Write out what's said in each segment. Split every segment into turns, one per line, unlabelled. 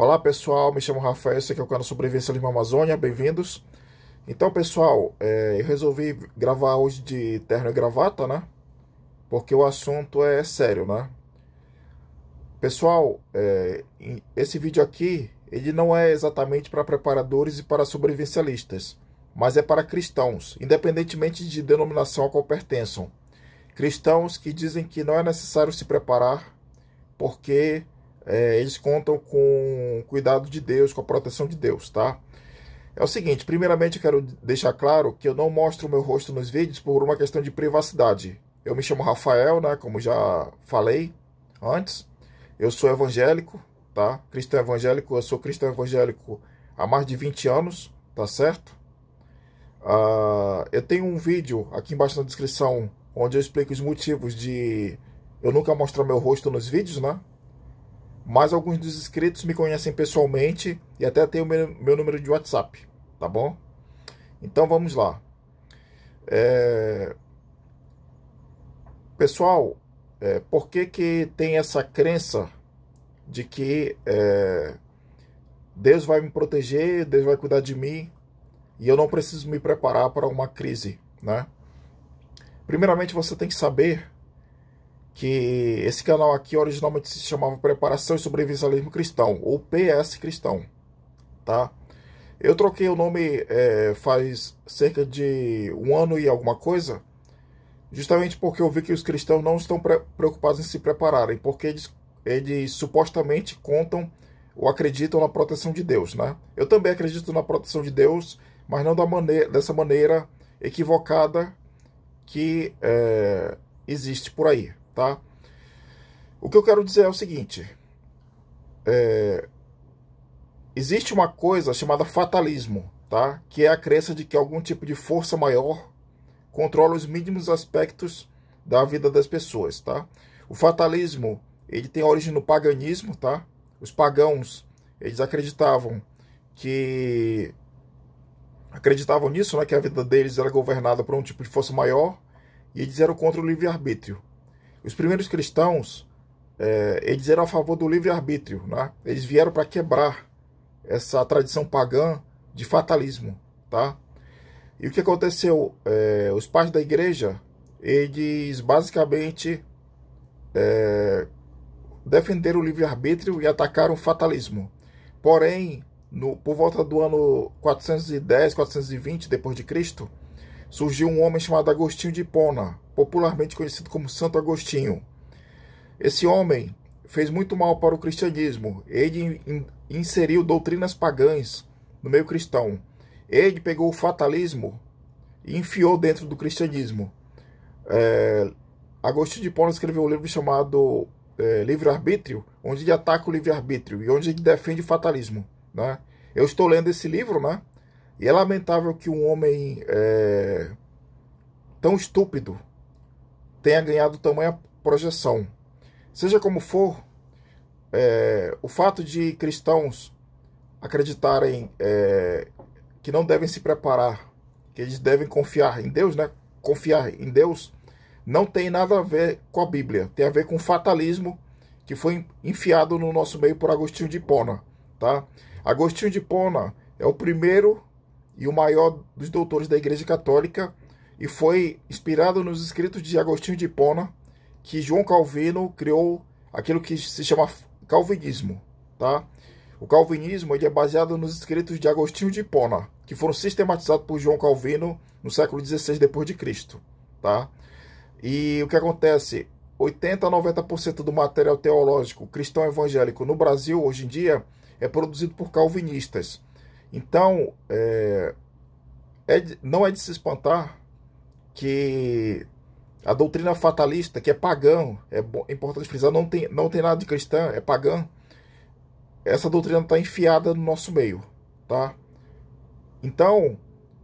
Olá pessoal, me chamo Rafael, esse aqui é o canal Sobrevivência Lima Amazônia, bem-vindos. Então pessoal, é, eu resolvi gravar hoje de terno e gravata, né? Porque o assunto é sério, né? Pessoal, é, esse vídeo aqui, ele não é exatamente para preparadores e para sobrevivencialistas, mas é para cristãos, independentemente de denominação a qual pertençam. Cristãos que dizem que não é necessário se preparar, porque é, eles contam com o cuidado de Deus, com a proteção de Deus, tá? É o seguinte, primeiramente eu quero deixar claro que eu não mostro o meu rosto nos vídeos por uma questão de privacidade. Eu me chamo Rafael, né, como já falei antes. Eu sou evangélico, tá? Cristão evangélico, eu sou cristão evangélico há mais de 20 anos, tá certo? Uh, eu tenho um vídeo aqui embaixo na descrição onde eu explico os motivos de eu nunca mostrar meu rosto nos vídeos, né? mas alguns dos inscritos me conhecem pessoalmente e até tem o meu, meu número de WhatsApp, tá bom? Então vamos lá. É... Pessoal, é, por que, que tem essa crença de que é, Deus vai me proteger, Deus vai cuidar de mim e eu não preciso me preparar para uma crise, né? Primeiramente, você tem que saber que esse canal aqui originalmente se chamava Preparação e Sobrevivencialismo Cristão, ou PS Cristão, tá? Eu troquei o nome é, faz cerca de um ano e alguma coisa, justamente porque eu vi que os cristãos não estão preocupados em se prepararem, porque eles, eles supostamente contam ou acreditam na proteção de Deus, né? Eu também acredito na proteção de Deus, mas não da maneira, dessa maneira equivocada que é, existe por aí tá? O que eu quero dizer é o seguinte: é, existe uma coisa chamada fatalismo, tá? Que é a crença de que algum tipo de força maior controla os mínimos aspectos da vida das pessoas, tá? O fatalismo ele tem origem no paganismo, tá? Os pagãos eles acreditavam que acreditavam nisso, né? Que a vida deles era governada por um tipo de força maior e eles eram contra o livre arbítrio. Os primeiros cristãos, é, eles eram a favor do livre-arbítrio, né? Eles vieram para quebrar essa tradição pagã de fatalismo, tá? E o que aconteceu? É, os pais da igreja, eles basicamente é, defenderam o livre-arbítrio e atacaram o fatalismo. Porém, no, por volta do ano 410, 420 depois de Cristo, surgiu um homem chamado Agostinho de Hipona, popularmente conhecido como Santo Agostinho. Esse homem fez muito mal para o cristianismo. Ele inseriu doutrinas pagãs no meio cristão. Ele pegou o fatalismo e enfiou dentro do cristianismo. É, Agostinho de Hipona escreveu um livro chamado é, Livre-Arbítrio, onde ele ataca o livre-arbítrio e onde ele defende o fatalismo. Né? Eu estou lendo esse livro, né? E é lamentável que um homem é, tão estúpido tenha ganhado tamanha projeção. Seja como for, é, o fato de cristãos acreditarem é, que não devem se preparar, que eles devem confiar em Deus, né? Confiar em Deus não tem nada a ver com a Bíblia, tem a ver com o fatalismo que foi enfiado no nosso meio por Agostinho de Pona, tá? Agostinho de Pona é o primeiro e o maior dos doutores da Igreja Católica, e foi inspirado nos escritos de Agostinho de Hipona, que João Calvino criou aquilo que se chama calvinismo, tá? O calvinismo ele é baseado nos escritos de Agostinho de Hipona, que foram sistematizados por João Calvino no século XVI depois de Cristo, tá? E o que acontece? 80 a 90% do material teológico cristão evangélico no Brasil hoje em dia é produzido por calvinistas. Então, é, é, não é de se espantar que a doutrina fatalista, que é pagã, é, é, importante frisar, não tem, não tem nada de cristã, é pagã, essa doutrina está enfiada no nosso meio, tá? Então,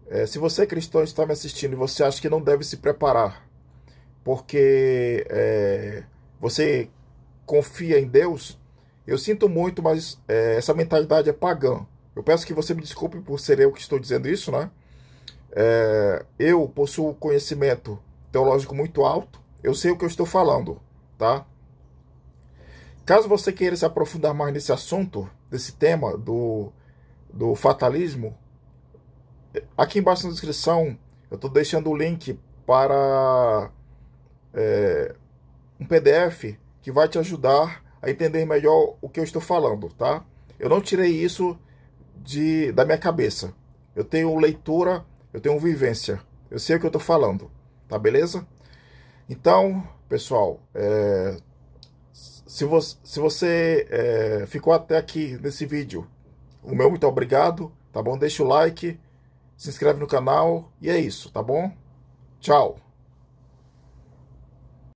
é, se você é cristão e está me assistindo e você acha que não deve se preparar, porque é, você confia em Deus, eu sinto muito, mas é, essa mentalidade é pagã. Eu peço que você me desculpe por ser eu que estou dizendo isso, né? É, eu possuo conhecimento teológico muito alto, eu sei o que eu estou falando, tá? Caso você queira se aprofundar mais nesse assunto, desse tema do, do fatalismo, aqui embaixo na descrição eu estou deixando o link para é, um PDF que vai te ajudar a entender melhor o que eu estou falando, tá? Eu não tirei isso de, da minha cabeça. Eu tenho leitura, eu tenho vivência. Eu sei o que eu estou falando, tá beleza? Então, pessoal, é, se, vo se você é, ficou até aqui nesse vídeo, o meu muito obrigado, tá bom? Deixa o like, se inscreve no canal e é isso, tá bom? Tchau!